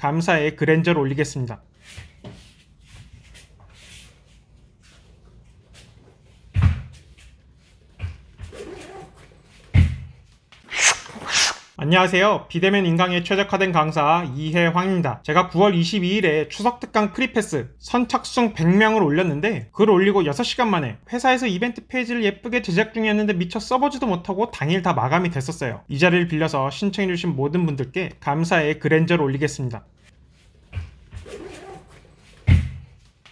감사의 그랜저를 올리겠습니다. 안녕하세요. 비대면 인강에 최적화된 강사 이해황입니다. 제가 9월 22일에 추석특강 프리패스 선착순 100명을 올렸는데 글 올리고 6시간 만에 회사에서 이벤트 페이지를 예쁘게 제작 중이었는데 미처 써보지도 못하고 당일 다 마감이 됐었어요. 이 자리를 빌려서 신청해주신 모든 분들께 감사의 그랜저를 올리겠습니다.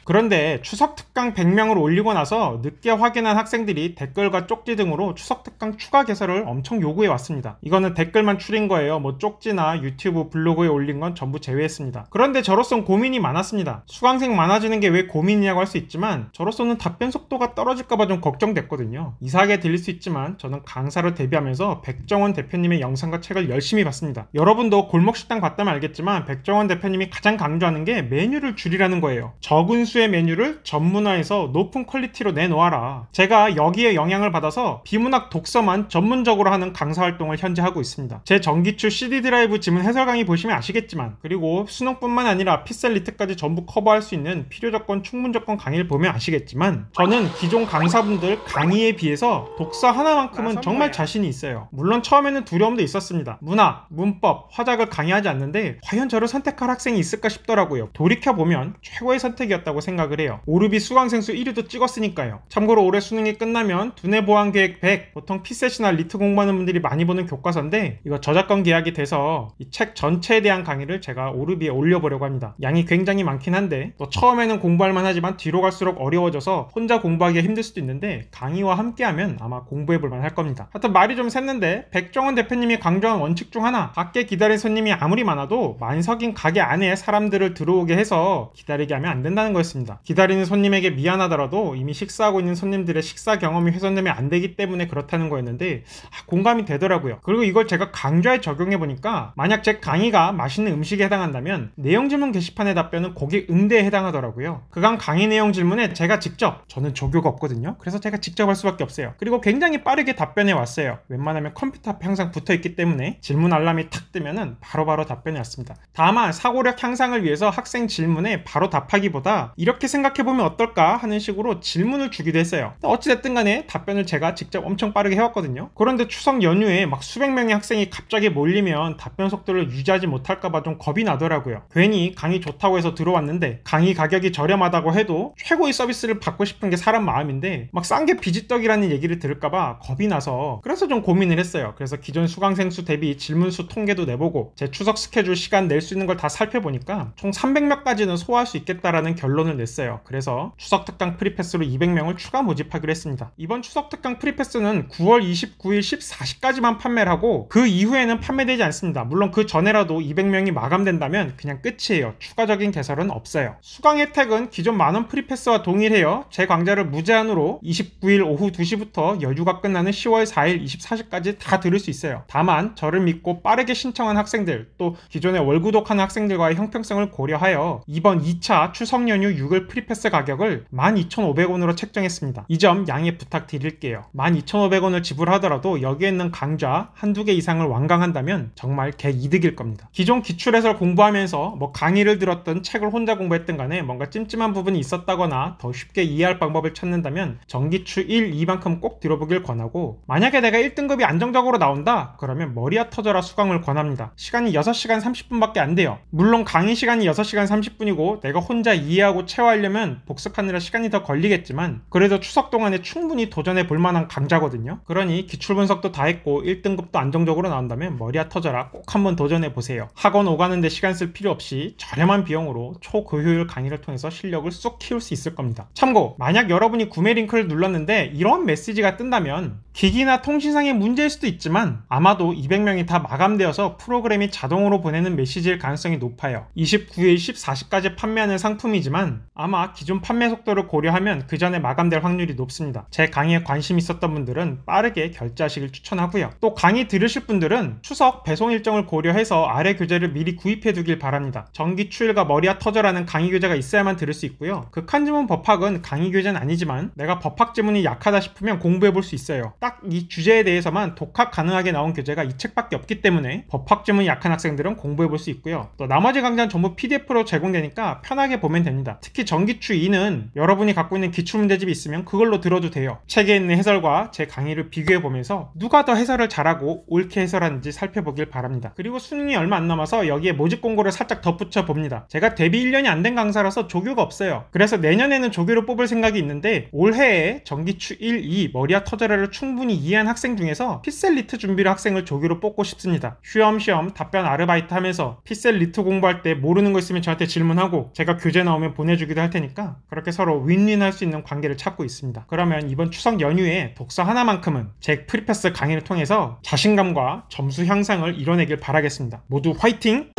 그런데 추석 특강 100명을 올리고 나서 늦게 확인한 학생들이 댓글과 쪽지 등으로 추석 특강 추가 개설을 엄청 요구해 왔습니다. 이거는 댓글만 추린 거예요. 뭐 쪽지나 유튜브 블로그에 올린 건 전부 제외했습니다. 그런데 저로선 고민이 많았습니다. 수강생 많아지는 게 왜 고민이냐고 할 수 있지만 저로서는 답변 속도가 떨어질까봐 좀 걱정됐거든요. 이상하게 들릴 수 있지만 저는 강사를 데뷔하면서 백정원 대표님의 영상과 책을 열심히 봤습니다. 여러분도 골목식당 봤다면 알겠지만 백정원 대표님이 가장 강조하는 게 메뉴를 줄이라는 거예요. 적은 수 맥주의 메뉴를 전문화해서 높은 퀄리티로 내놓아라. 제가 여기에 영향을 받아서 비문학 독서만 전문적으로 하는 강사 활동을 현재 하고 있습니다. 제전기출 CD 드라이브 지문 해설 강의 보시면 아시겠지만 그리고 수능뿐만 아니라 피셀리트까지 전부 커버할 수 있는 필요 조건 충분 조건 강의를 보면 아시겠지만 저는 기존 강사분들 강의에 비해서 독서 하나만큼은 아, 정말 자신이 있어요. 물론 처음에는 두려움도 있었습니다. 문학, 문법, 화작을 강의하지 않는데 과연 저를 선택할 학생이 있을까 싶더라고요. 돌이켜보면 최고의 선택이었다고 생각합니다. 생각을 해요. 오르비 수강생수 1위도 찍었으니까요. 참고로 올해 수능이 끝나면 두뇌보안계획 100 보통 피셋이나 리트 공부하는 분들이 많이 보는 교과서인데 이거 저작권 계약이 돼서 이 책 전체에 대한 강의를 제가 오르비에 올려보려고 합니다. 양이 굉장히 많긴 한데 또 처음에는 공부할 만하지만 뒤로 갈수록 어려워져서 혼자 공부하기가 힘들 수도 있는데 강의와 함께하면 아마 공부해볼 만할 겁니다. 하여튼 말이 좀 샜는데 백종원 대표님이 강조한 원칙 중 하나 밖에 기다린 손님이 아무리 많아도 만석인 가게 안에 사람들을 들어오게 해서 기다리게 하면 안 된다는 거였습니다. 않습니다. 기다리는 손님에게 미안하더라도 이미 식사하고 있는 손님들의 식사 경험이 훼손되면 안 되기 때문에 그렇다는 거였는데 아, 공감이 되더라고요. 그리고 이걸 제가 강좌에 적용해 보니까 만약 제 강의가 맛있는 음식에 해당한다면 내용 질문 게시판의 답변은 고기 응대에 해당하더라고요. 그간 강의 내용 질문에 제가 직접 저는 조교가 없거든요. 그래서 제가 직접 할 수밖에 없어요. 그리고 굉장히 빠르게 답변해 왔어요. 웬만하면 컴퓨터 앞에 항상 붙어 있기 때문에 질문 알람이 탁 뜨면은 바로바로 답변이 왔습니다. 다만 사고력 향상을 위해서 학생 질문에 바로 답하기보다 이렇게 생각해보면 어떨까 하는 식으로 질문을 주기도 했어요 어찌됐든 간에 답변을 제가 직접 엄청 빠르게 해왔거든요 그런데 추석 연휴에 막 수백 명의 학생이 갑자기 몰리면 답변 속도를 유지하지 못할까봐 좀 겁이 나더라고요 괜히 강의 좋다고 해서 들어왔는데 강의 가격이 저렴하다고 해도 최고의 서비스를 받고 싶은 게 사람 마음인데 막 싼 게 비지떡이라는 얘기를 들을까봐 겁이 나서 그래서 좀 고민을 했어요 그래서 기존 수강생 수 대비 질문 수 통계도 내보고 제 추석 스케줄 시간 낼 수 있는 걸 다 살펴보니까 총3 0 0명까지는 소화할 수 있겠다라는 결론을 공고을 냈어요. 그래서 추석특강 프리패스로 200명을 추가 모집하기로 했습니다. 이번 추석특강 프리패스는 9월 29일 14시까지만 판매를 하고 그 이후에는 판매되지 않습니다. 물론 그 전에라도 200명이 마감된다면 그냥 끝이에요. 추가적인 개설은 없어요. 수강 혜택은 기존 만원 프리패스와 동일해요. 제 강좌를 무제한으로 29일 오후 2시부터 여유가 끝나는 10월 4일 24시까지 다 들을 수 있어요. 다만 저를 믿고 빠르게 신청한 학생들 또 기존에 월구독하는 학생들과의 형평성을 고려하여 이번 2차 추석 연휴 6월 프리패스 가격을 12,500원으로 책정했습니다. 이 점 양해 부탁드릴게요. 12,500원을 지불하더라도 여기에 있는 강좌 한두 개 이상을 완강한다면 정말 개이득일 겁니다. 기존 기출에서 공부하면서 뭐 강의를 들었던 책을 혼자 공부했던 간에 뭔가 찜찜한 부분이 있었다거나 더 쉽게 이해할 방법을 찾는다면 전기추 1, 2만큼 꼭 들어보길 권하고 만약에 내가 1등급이 안정적으로 나온다 그러면 머리야 터져라 수강을 권합니다. 시간이 6시간 30분밖에 안 돼요. 물론 강의 시간이 6시간 30분이고 내가 혼자 이해하고 체화하려면 복습하느라 시간이 더 걸리겠지만 그래도 추석 동안에 충분히 도전해 볼 만한 강좌거든요. 그러니 기출 분석도 다 했고 1등급도 안정적으로 나온다면 머리야 터져라 꼭 한번 도전해 보세요. 학원 오가는데 시간 쓸 필요 없이 저렴한 비용으로 초고효율 강의를 통해서 실력을 쏙 키울 수 있을 겁니다. 참고 만약 여러분이 구매 링크를 눌렀는데 이런 메시지가 뜬다면 기기나 통신상의 문제일 수도 있지만 아마도 200명이 다 마감되어서 프로그램이 자동으로 보내는 메시지일 가능성이 높아요. 29일 14시까지 판매하는 상품이지만 아마 기존 판매 속도를 고려하면 그 전에 마감될 확률이 높습니다. 제 강의에 관심 있었던 분들은 빠르게 결제하시길 추천하고요. 또 강의 들으실 분들은 추석 배송 일정을 고려해서 아래 교재를 미리 구입해 두길 바랍니다. 전기 추일과 머리와 터져라는 강의 교재가 있어야만 들을 수 있고요. 극한 지문 법학은 강의 교재는 아니지만 내가 법학 지문이 약하다 싶으면 공부해 볼 수 있어요. 딱이 주제에 대해서만 독학 가능하게 나온 교재가 이 책밖에 없기 때문에 법학점은 약한 학생들은 공부해 볼 수 있고요. 또 나머지 강좌는 전부 PDF로 제공되니까 편하게 보면 됩니다. 특히 전기추 2는 여러분이 갖고 있는 기출문제집이 있으면 그걸로 들어도 돼요. 책에 있는 해설과 제 강의를 비교해 보면서 누가 더 해설을 잘하고 옳게 해설하는지 살펴보길 바랍니다. 그리고 수능이 얼마 안 남아서 여기에 모집 공고를 살짝 덧붙여 봅니다. 제가 데뷔 1년이 안 된 강사라서 조교가 없어요. 그래서 내년에는 조교로 뽑을 생각이 있는데 올해에 전기추 1, 2머리와 터져라를 충분히 충분히 이해한 학생 중에서 피셀리트 준비를 학생을 조교로 뽑고 싶습니다. 휴엄시엄 답변 아르바이트 하면서 피셀리트 공부할 때 모르는 거 있으면 저한테 질문하고 제가 교재 나오면 보내주기도 할 테니까 그렇게 서로 윈윈 할수 있는 관계를 찾고 있습니다. 그러면 이번 추석 연휴에 독서 하나만큼은 잭 프리패스 강의를 통해서 자신감과 점수 향상을 이뤄내길 바라겠습니다. 모두 화이팅!